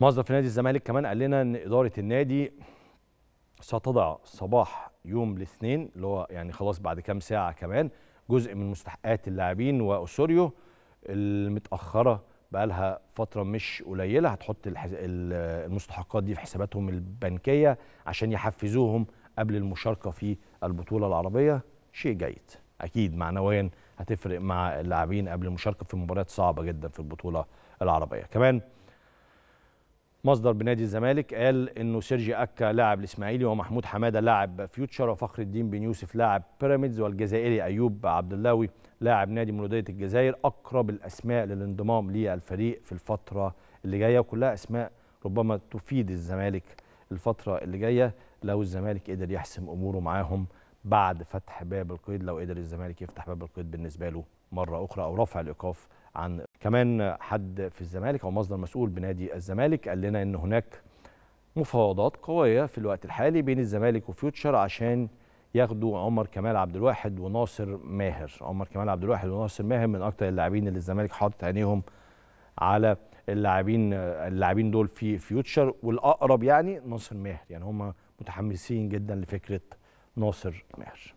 مصدر في نادي الزمالك كمان قال لنا ان اداره النادي ستضع صباح يوم الاثنين اللي هو يعني خلاص بعد كام ساعه كمان جزء من مستحقات اللاعبين واسوريو المتاخره بقالها فتره مش قليله هتحط المستحقات دي في حساباتهم البنكيه عشان يحفزوهم قبل المشاركه في البطوله العربيه شيء جيد اكيد معنويا هتفرق مع اللاعبين قبل المشاركه في مباريات صعبه جدا في البطوله العربيه كمان مصدر بنادي الزمالك قال انه سيرجي اكا لاعب الاسماعيلي ومحمود حماده لاعب فيوتشر وفخر الدين بن يوسف لاعب بيراميدز والجزائري ايوب عبد اللاوي لاعب نادي مولوديه الجزائر اقرب الاسماء للانضمام للفريق في الفتره اللي جايه وكلها اسماء ربما تفيد الزمالك الفتره اللي جايه لو الزمالك قدر يحسم اموره معاهم بعد فتح باب القيد لو قدر الزمالك يفتح باب القيد بالنسبه له مره اخرى او رفع الايقاف عن كمان حد في الزمالك او مصدر مسؤول بنادي الزمالك قال لنا ان هناك مفاوضات قويه في الوقت الحالي بين الزمالك وفيوتشر عشان ياخدوا عمر كمال عبد الواحد وناصر ماهر عمر كمال عبد الواحد وناصر ماهر من اكتر اللاعبين اللي الزمالك حاطط عينيهم على اللاعبين اللاعبين دول في فيوتشر والاقرب يعني ناصر ماهر يعني هم متحمسين جدا لفكره ناصر ماهر